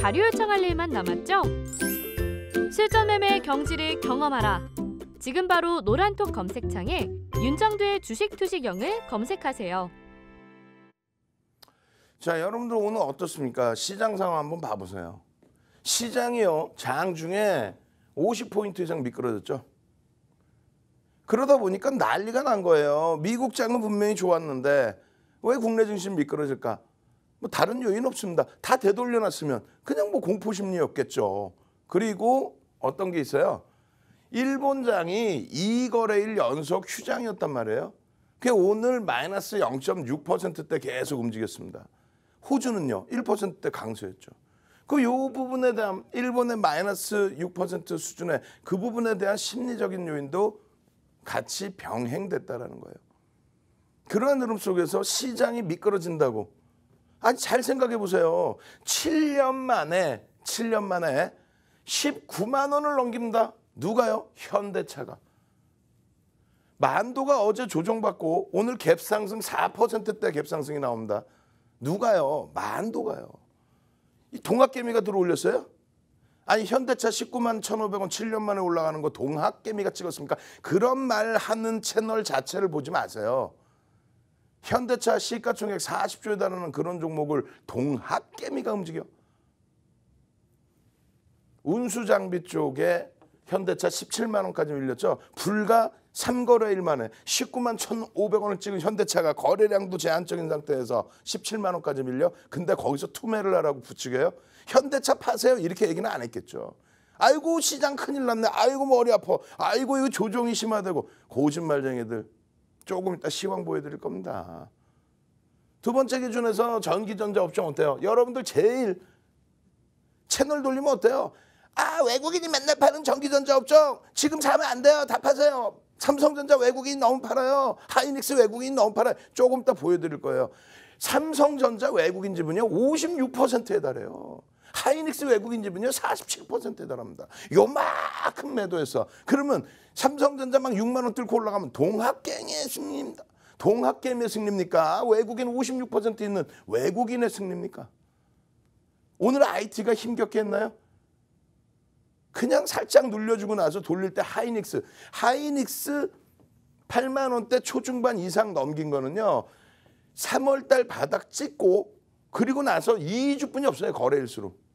자료 요청할 일만 남았죠? 실전 매매 경지를 경험하라. 지금 바로 노란톡 검색창에 윤정두의 주식 투시경을 검색하세요. 자, 여러분들 오늘 어떻습니까? 시장 상황 한번 봐보세요. 시장이요, 장 중에 50포인트 이상 미끄러졌죠. 그러다 보니까 난리가 난 거예요. 미국 장은 분명히 좋았는데 왜 국내 증시 미끄러질까? 뭐 다른 요인 없습니다. 다 되돌려놨으면 그냥 뭐 공포 심리였겠죠. 그리고 어떤 게 있어요? 일본장이 2거래일 연속 휴장이었단 말이에요. 그게 오늘 마이너스 0.6%대 계속 움직였습니다. 호주는요. 1%대 강세였죠. 그 요 부분에 대한 일본의 마이너스 6% 수준의 그 부분에 대한 심리적인 요인도 같이 병행됐다라는 거예요. 그러한 흐름 속에서 시장이 미끄러진다고 아니 잘 생각해 보세요. 7년 만에 7년 만에 19만 원을 넘깁니다. 누가요? 현대차가. 만도가 어제 조정받고 오늘 갭상승 4%대 갭상승이 나옵니다. 누가요? 만도가요. 이 동학개미가 들어올렸어요? 아니 현대차 19만 1,500원 7년 만에 올라가는 거 동학개미가 찍었습니까? 그런 말 하는 채널 자체를 보지 마세요. 현대차 시가총액 40조에 달하는 그런 종목을 동학개미가 움직여. 운수장비 쪽에 현대차 17만 원까지 밀렸죠. 불과 3거래일 만에 19만 1,500원을 찍은 현대차가 거래량도 제한적인 상태에서 17만 원까지 밀려. 근데 거기서 투매를 하라고 부추겨요. 현대차 파세요. 이렇게 얘기는 안 했겠죠. 아이고 시장 큰일 났네. 아이고 머리 아파. 아이고 이거 조정이 심하다고. 고집말쟁이들. 조금 이따 시황 보여드릴 겁니다. 두 번째 기준에서 전기전자 업종 어때요? 여러분들 제일 채널 돌리면 어때요? 아 외국인이 맨날 파는 전기전자 업종 지금 사면 안 돼요. 다 파세요. 삼성전자 외국인 너무 팔아요. 하이닉스 외국인 너무 팔아요. 조금 이따 보여드릴 거예요. 삼성전자 외국인 지분이 56%에 달해요. 하이닉스 외국인 지분이 47%에 달합니다. 요만큼 매도해서 그러면 삼성전자만 6만 원 뚫고 올라가면 동학갱의 승리입니다. 동학갱의 승리입니까? 외국인 56% 있는 외국인의 승리입니까? 오늘 IT가 힘겹게 했나요? 그냥 살짝 눌려주고 나서 돌릴 때 하이닉스. 하이닉스 8만 원대 초중반 이상 넘긴 거는요. 3월 달 바닥 찍고 그리고 나서 2주뿐이 없어요. 거래일수록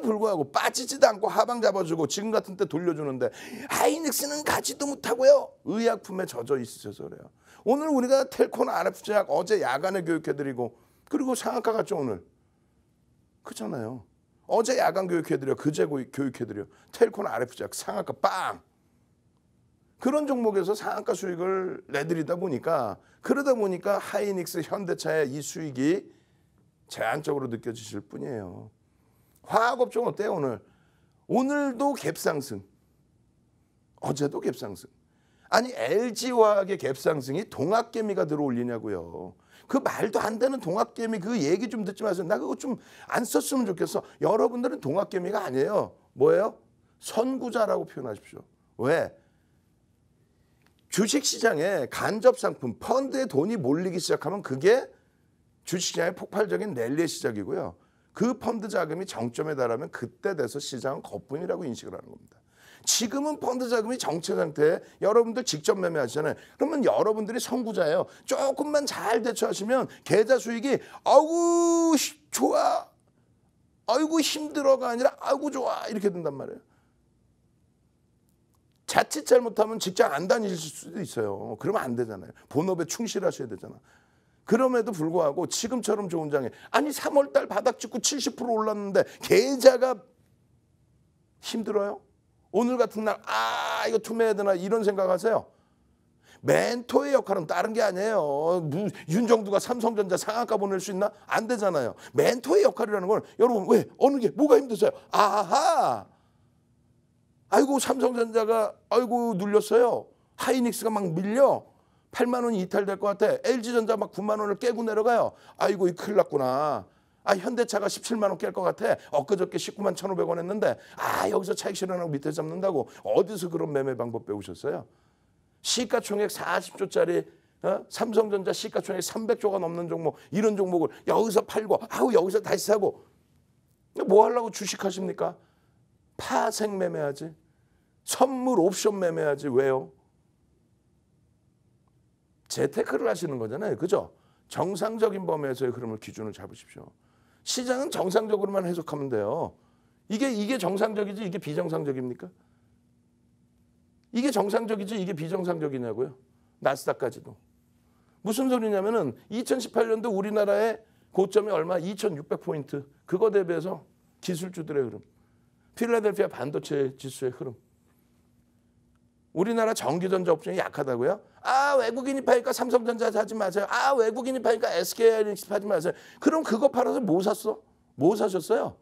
그럼에도 불구하고 빠지지도 않고 하방 잡아주고 지금 같은 때 돌려주는데 하이닉스는 가지도 못하고요. 의약품에 젖어 있으셔서 그래요. 오늘 우리가 텔콘 RF제약 어제 야간에 교육해드리고 그리고 상한가 같죠 오늘. 그잖아요. 어제 야간 교육해드려 그제 교육해드려 텔콘 RF제약 상한가 빵. 그런 종목에서 상한가 수익을 내드리다 보니까 그러다 보니까 하이닉스 현대차의 이 수익이 제한적으로 느껴지실 뿐이에요. 화학업종 어때 요 오늘? 오늘도 갭상승. 어제도 갭상승. 아니 LG화학의 갭상승이 동학개미가 들어올리냐고요. 그 말도 안 되는 동학개미 그 얘기 좀 듣지 마세요. 나 그거 좀 안 썼으면 좋겠어. 여러분들은 동학개미가 아니에요. 뭐예요? 선구자라고 표현하십시오. 왜? 주식시장에 간접상품, 펀드에 돈이 몰리기 시작하면 그게 주식시장의 폭발적인 랠리의 시작이고요. 그 펀드 자금이 정점에 달하면 그때 돼서 시장은 거품이라고 인식을 하는 겁니다. 지금은 펀드 자금이 정체 상태에 여러분들 직접 매매하시잖아요. 그러면 여러분들이 선구자예요. 조금만 잘 대처하시면 계좌 수익이 아우 좋아. 아이고 힘들어가 아니라 아이고 좋아 이렇게 된단 말이에요. 자칫 잘못하면 직장 안 다니실 수도 있어요. 그러면 안 되잖아요. 본업에 충실하셔야 되잖아. 요 그럼에도 불구하고 지금처럼 좋은 장에 아니 3월 달 바닥 찍고 70% 올랐는데 계좌가 힘들어요? 오늘 같은 날 아 이거 투매해야 되나 이런 생각하세요. 멘토의 역할은 다른 게 아니에요. 윤정두가 삼성전자 상한가 보낼 수 있나? 안 되잖아요. 멘토의 역할이라는 건 여러분 왜 어느 게 뭐가 힘드세요? 아하. 아이고 삼성전자가 아이고 눌렸어요. 하이닉스가 막 밀려. 8만 원이 이탈될 것 같아. LG전자 막 9만 원을 깨고 내려가요. 아이고 이 큰일 났구나. 아 현대차가 17만 원 깰 것 같아. 엊그저께 19만 1,500원 했는데 아 여기서 차익 실현하고 밑에 잡는다고 어디서 그런 매매 방법 배우셨어요? 시가총액 40조짜리 어? 삼성전자 시가총액 300조가 넘는 종목 이런 종목을 여기서 팔고 아우 여기서 다시 사고 뭐 하려고 주식하십니까? 파생 매매하지. 선물 옵션 매매하지. 왜요? 재테크를 하시는 거잖아요. 그죠? 정상적인 범위에서의 흐름을 기준을 잡으십시오. 시장은 정상적으로만 해석하면 돼요. 이게 이게 정상적이지 이게 비정상적입니까? 이게 정상적이지 이게 비정상적이냐고요. 나스닥까지도. 무슨 소리냐면은 2018년도 우리나라의 고점이 얼마? 2600포인트. 그거 대비해서 기술주들의 흐름. 필라델피아 반도체 지수의 흐름. 우리나라 전기전자 업종이 약하다고요? 아 외국인이 파니까 삼성전자 사지 마세요. 아 외국인이 파니까 SK하이닉스 사지 마세요. 그럼 그거 팔아서 뭐 샀어? 뭐 사셨어요?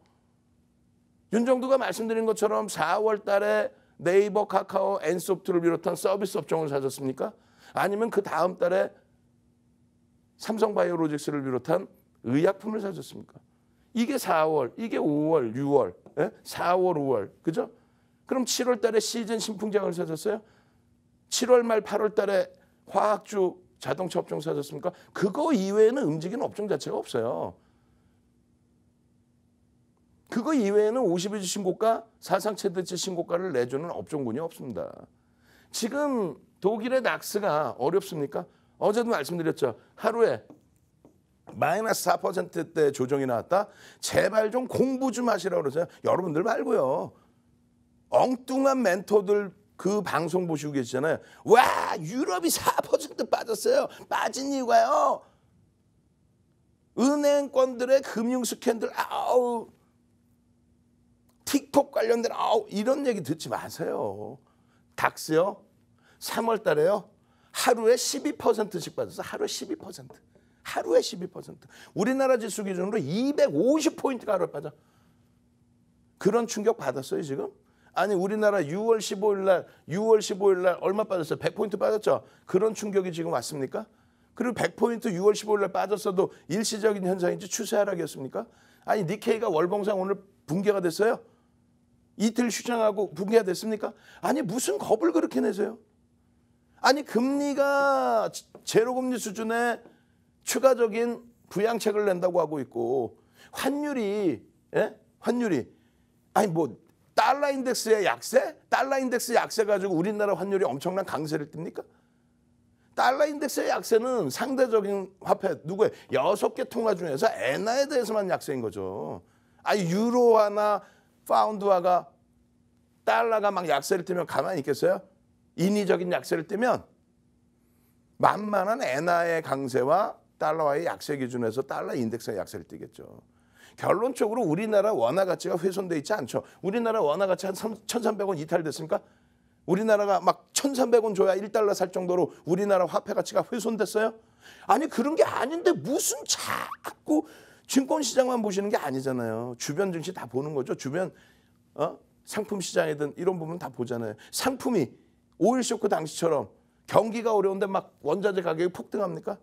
윤정두가 말씀드린 것처럼 4월 달에 네이버, 카카오, 엔소프트를 비롯한 서비스 업종을 사셨습니까? 아니면 그 다음 달에 삼성바이오로직스를 비롯한 의약품을 사셨습니까? 이게 4월, 이게 5월, 6월, 4월, 예? 5월, 그죠? 그럼 7월 달에 시즌 신풍장을 사셨어요? 7월 말 8월 달에 화학주 자동차 업종 사셨습니까? 그거 이외에는 움직이는 업종 자체가 없어요. 그거 이외에는 50일 신고가 사상 최대치 신고가를 내주는 업종군이 없습니다. 지금 독일의 낙스가 어렵습니까? 어제도 말씀드렸죠. 하루에 마이너스 4%대 조정이 나왔다. 제발 좀 공부 좀 하시라고 그러세요. 여러분들 말고요. 엉뚱한 멘토들 그 방송 보시고 계시잖아요. 와 유럽이 4% 빠졌어요. 빠진 이유가요. 은행권들의 금융 스캔들 아우 틱톡 관련된 아우 이런 얘기 듣지 마세요. 닥스요. 3월 달에요. 하루에 12%씩 빠졌어. 하루에 12%. 하루에 12%. 우리나라 지수 기준으로 250포인트가 하루에 빠져. 그런 충격 받았어요, 지금? 아니 우리나라 6월 15일 날 6월 15일 날 얼마 빠졌어요? 100포인트 빠졌죠. 그런 충격이 지금 왔습니까? 그리고 100포인트 6월 15일 날 빠졌어도 일시적인 현상인지 추세 하락이었습니까? 아니 니케이가 월봉상 오늘 붕괴가 됐어요. 이틀 휴장하고 붕괴가 됐습니까? 아니 무슨 겁을 그렇게 내세요? 아니 금리가 제로금리 수준에 추가적인 부양책을 낸다고 하고 있고 환율이 예? 환율이 아니 뭐 달러 인덱스의 약세? 달러 인덱스 약세 가지고 우리나라 환율이 엄청난 강세를 띱니까? 달러 인덱스의 약세는 상대적인 화폐 누구의 여섯 개 통화 중에서 엔화에 대해서만 약세인 거죠. 아 유로화나 파운드화가 달러가 막 약세를 띠면 가만히 있겠어요? 인위적인 약세를 띠면 만만한 엔화의 강세와 달러와의 약세 기준에서 달러 인덱스의 약세를 띠겠죠. 결론적으로 우리나라 원화 가치가 훼손돼 있지 않죠. 우리나라 원화 가치 한 3, 1,300원 이탈됐습니까? 우리나라가 막 1,300원 줘야 1달러 살 정도로 우리나라 화폐 가치가 훼손됐어요? 아니 그런 게 아닌데 무슨 자꾸 증권 시장만 보시는 게 아니잖아요. 주변 증시 다 보는 거죠. 주변 어? 상품 시장이든 이런 부분 다 보잖아요. 상품이 오일 쇼크 당시처럼 경기가 어려운데 막 원자재 가격이 폭등합니까?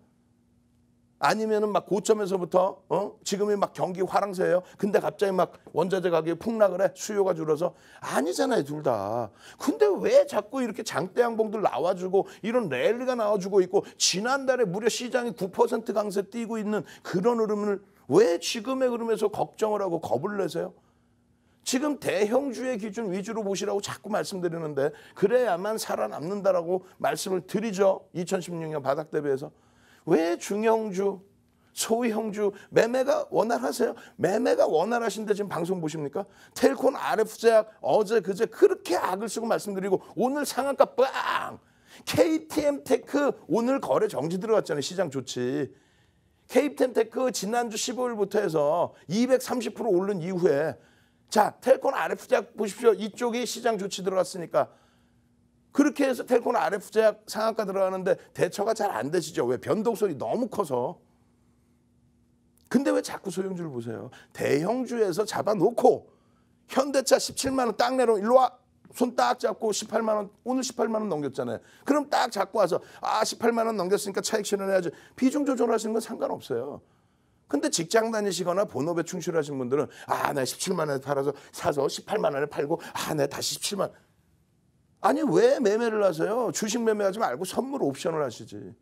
아니면은 막 고점에서부터 어? 지금이 막 경기 화랑새예요. 근데 갑자기 막 원자재 가격이 폭락을 해. 수요가 줄어서 아니잖아요, 둘 다. 근데 왜 자꾸 이렇게 장대 양봉들 나와 주고 이런 랠리가 나와 주고 있고 지난달에 무려 시장이 9% 강세 뛰고 있는 그런 흐름을 왜 지금의 흐름에서 걱정을 하고 겁을 내세요? 지금 대형주의 기준 위주로 보시라고 자꾸 말씀드리는데 그래야만 살아남는다라고 말씀을 드리죠. 2016년 바닥 대비해서. 왜 중형주, 소형주 매매가 원활하세요? 매매가 원활하신데 지금 방송 보십니까? 텔콘 RF제약 어제 그제 그렇게 악을 쓰고 말씀드리고 오늘 상한가 빵! KTM테크 오늘 거래 정지 들어갔잖아요. 시장 조치. KTM테크 지난주 15일부터 해서 230% 오른 이후에 자 텔콘 RF제약 보십시오. 이쪽이 시장 조치 들어갔으니까 그렇게 해서 텔콘 RF 제약 상한가 들어가는데 대처가 잘 안 되시죠. 왜? 변동성이 너무 커서. 근데 왜 자꾸 소형주를 보세요. 대형주에서 잡아놓고 현대차 17만 원 딱 내려 일로 와. 손 딱 잡고 18만 원 오늘 18만 원 넘겼잖아요. 그럼 딱 잡고 와서 아 18만 원 넘겼으니까 차익 실현해야지. 비중 조절하시는 건 상관없어요. 근데 직장 다니시거나 본업에 충실하신 분들은 아나 17만 원에 팔아서 사서 18만 원에 팔고 아내 네, 다시 17만 원. 아니 왜 매매를 하세요? 주식 매매하지 말고 선물 옵션을 하시지.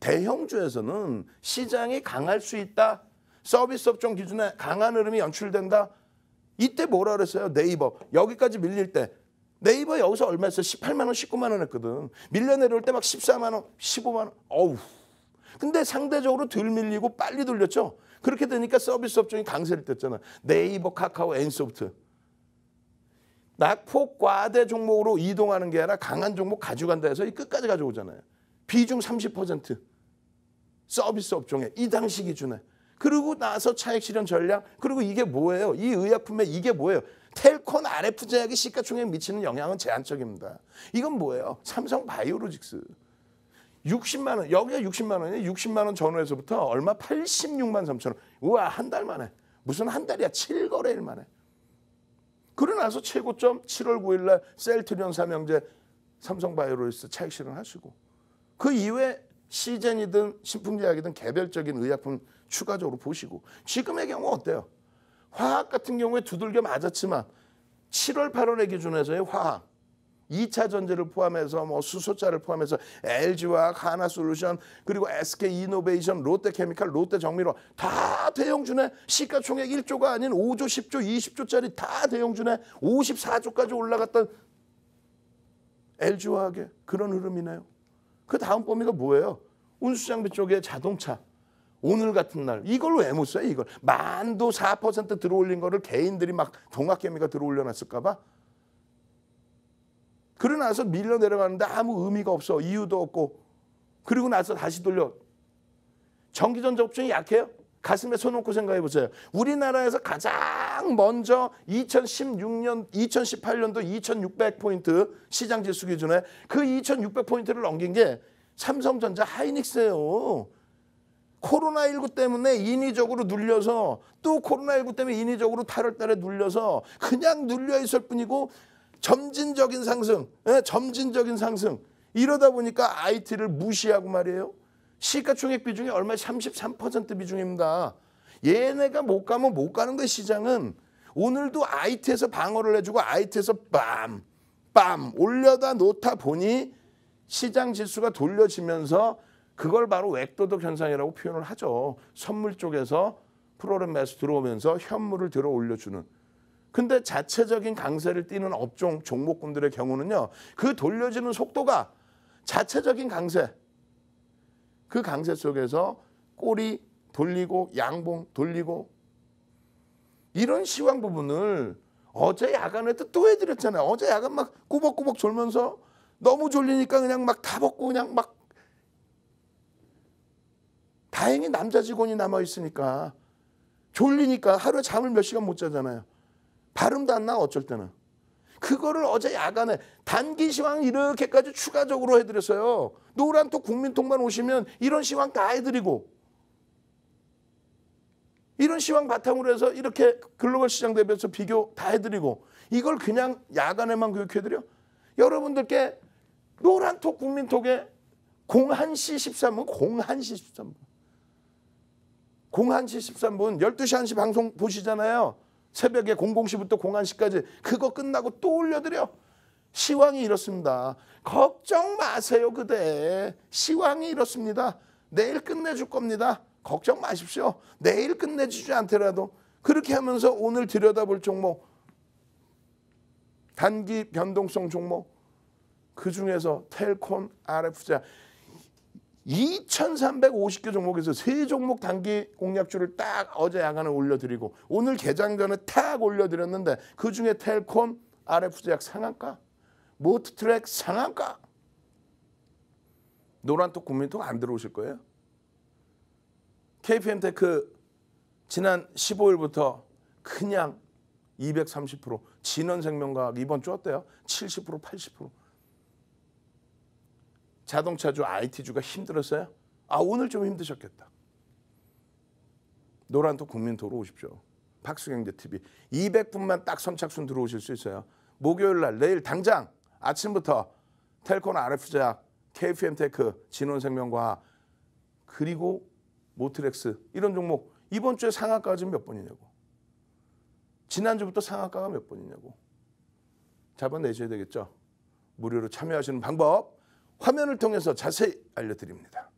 대형주에서는 시장이 강할 수 있다. 서비스 업종 기준에 강한 흐름이 연출된다. 이때 뭐라 그랬어요? 네이버. 여기까지 밀릴 때. 네이버 여기서 얼마 했어요? 18만 원, 19만 원 했거든. 밀려 내려올 때 막 14만 원, 15만 원. 어우. 근데 상대적으로 덜 밀리고 빨리 돌렸죠. 그렇게 되니까 서비스 업종이 강세를 뗐잖아. 네이버, 카카오, 엔소프트. 낙폭 과대 종목으로 이동하는 게 아니라 강한 종목 가져간다 해서 이 끝까지 가져오잖아요. 비중 30% 서비스 업종에 이 당시 기준에 그리고 나서 차익 실현 전략 그리고 이게 뭐예요? 이 의약품에 이게 뭐예요? 텔콘 RF 제약이 시가총액에 미치는 영향은 제한적입니다. 이건 뭐예요? 삼성 바이오로직스 60만 원 여기가 60만 원이에요. 60만 원 전후에서부터 얼마 86만 3천 원. 우와 한 달 만에 무슨 한 달이야 7거래일 만에 그러나서 최고점 7월 9일 날 셀트리온 삼형제 삼성바이오로이스 차익 실현하시고 그 이외에 시젠이든 신풍제약이든 개별적인 의약품 추가적으로 보시고 지금의 경우 어때요? 화학 같은 경우에 두들겨 맞았지만 7월 8월에 기준에서의 화학 2차 전지를 포함해서 뭐 수소차를 포함해서 LG와 하나솔루션 그리고 SK이노베이션, 롯데케미칼, 롯데정밀화다대형주네 시가총액 1조가 아닌 5조, 10조, 20조짜리 다대형주네 54조까지 올라갔던 l g 와학의 그런 흐름이네요. 그 다음 범위가 뭐예요? 운수장비 쪽에 자동차. 오늘 같은 날 이걸 왜 못 써요 이걸 만도 4% 들어올린 거를 개인들이 막 동학개미가 들어올려놨을까 봐 그러고 나서 밀려 내려가는데 아무 의미가 없어. 이유도 없고. 그리고 나서 다시 돌려. 전기전자 옵션이 약해요? 가슴에 손놓고 생각해 보세요. 우리나라에서 가장 먼저 2016년, 2018년도 2600포인트 시장 지수 기준에 그 2600포인트를 넘긴 게 삼성전자 하이닉스예요. 코로나19 때문에 인위적으로 눌려서 또 코로나19 때문에 인위적으로 8월 달에 눌려서 그냥 눌려 있을 뿐이고 점진적인 상승, 예, 점진적인 상승. 이러다 보니까 IT를 무시하고 말이에요. 시가총액 비중이 얼마 33% 비중입니다. 얘네가 못 가면 못 가는 거 시장은 오늘도 IT에서 방어를 해주고 IT에서 빰, 빰 올려다 놓다 보니 시장 지수가 돌려지면서 그걸 바로 웹도덕 현상이라고 표현을 하죠. 선물 쪽에서 프로그램에서 들어오면서 현물을 들어 올려주는 근데 자체적인 강세를 띠는 업종 종목군들의 경우는요. 그 돌려지는 속도가 자체적인 강세. 그 강세 속에서 꼬리 돌리고 양봉 돌리고 이런 시황 부분을 어제 야간에 또 해드렸잖아요. 어제 야간 막 꾸벅꾸벅 졸면서 너무 졸리니까 그냥 막 다 벗고 그냥 막 다행히 남자 직원이 남아 있으니까 졸리니까 하루에 잠을 몇 시간 못 자잖아요. 발음도 안 나, 와 어쩔 때는. 그거를 어제 야간에 단기 시황 이렇게까지 추가적으로 해드렸어요. 노란톡 국민통만 오시면 이런 시황 다 해드리고 이런 시황 바탕으로 해서 이렇게 글로벌 시장 대비해서 비교 다 해드리고 이걸 그냥 야간에만 교육해드려? 여러분들께 노란톡 국민톡에 0 1시 13분 0 1시 13분 0 1시 13분 12시 1시 방송 보시잖아요. 새벽에 00시부터 01시까지 그거 끝나고 또 올려드려. 시황이 이렇습니다. 걱정 마세요 그대. 시황이 이렇습니다. 내일 끝내줄 겁니다. 걱정 마십시오. 내일 끝내주지 않더라도 그렇게 하면서 오늘 들여다볼 종목 단기 변동성 종목 그 중에서 텔콘 RF자 2,350개 종목에서 세 종목 단기 공략주를 딱 어제 야간에 올려드리고 오늘 개장 전에 탁 올려드렸는데 그중에 텔콤, RF제약 상한가, 모트트랙 상한가 노란톡 국민톡 안 들어오실 거예요. KPM테크 지난 15일부터 그냥 230% 진원생명과학 이번 주 어때요? 70% 80% 자동차주, IT주가 힘들었어요? 아, 오늘 좀 힘드셨겠다. 노란도 국민 들어오십시오. 박수경제TV 200분만 딱 선착순 들어오실 수 있어요. 목요일 날 내일 당장 아침부터 텔콘 r f 제 KFM테크, 진원생명과 그리고 모트렉스 이런 종목 이번 주에 상한가가 지금 몇 번이냐고. 지난주부터 상한가가 몇 번이냐고. 잡아내셔야 되겠죠. 무료로 참여하시는 방법 화면을 통해서 자세히 알려드립니다.